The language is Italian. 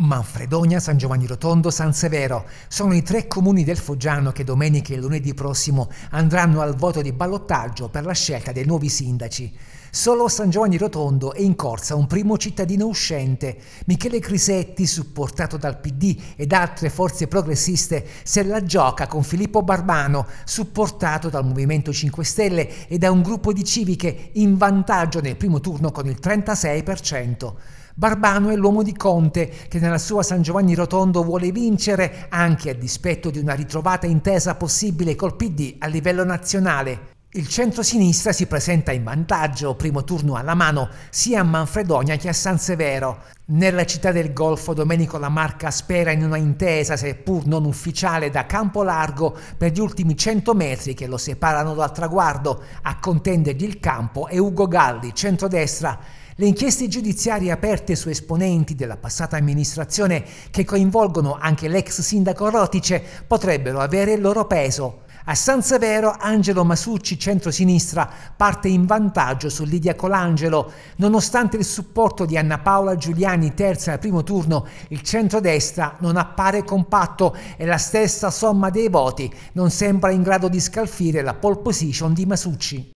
Manfredonia, San Giovanni Rotondo, San Severo sono i tre comuni del Foggiano che domenica e lunedì prossimo andranno al voto di ballottaggio per la scelta dei nuovi sindaci. Solo a San Giovanni Rotondo è in corsa un primo cittadino uscente. Michele Crisetti, supportato dal PD ed altre forze progressiste, se la gioca con Filippo Barbano, supportato dal Movimento 5 Stelle e da un gruppo di civiche in vantaggio nel primo turno con il 36%. Barbano è l'uomo di Conte che nella sua San Giovanni Rotondo vuole vincere anche a dispetto di una ritrovata intesa possibile col PD a livello nazionale. Il centro-sinistra si presenta in vantaggio, primo turno alla mano, sia a Manfredonia che a San Severo. Nella città del Golfo Domenico Lamarca spera in una intesa, seppur non ufficiale, da campo largo per gli ultimi 100 metri che lo separano dal traguardo. A contendergli il campo è Ugo Galli, centrodestra. Le inchieste giudiziarie aperte su esponenti della passata amministrazione, che coinvolgono anche l'ex sindaco Rotice, potrebbero avere il loro peso. A San Severo Angelo Masucci, centro-sinistra, parte in vantaggio su Lidia Colangelo. Nonostante il supporto di Anna Paola Giuliani, terza al primo turno, il centro-destra non appare compatto e la stessa somma dei voti non sembra in grado di scalfire la pole position di Masucci.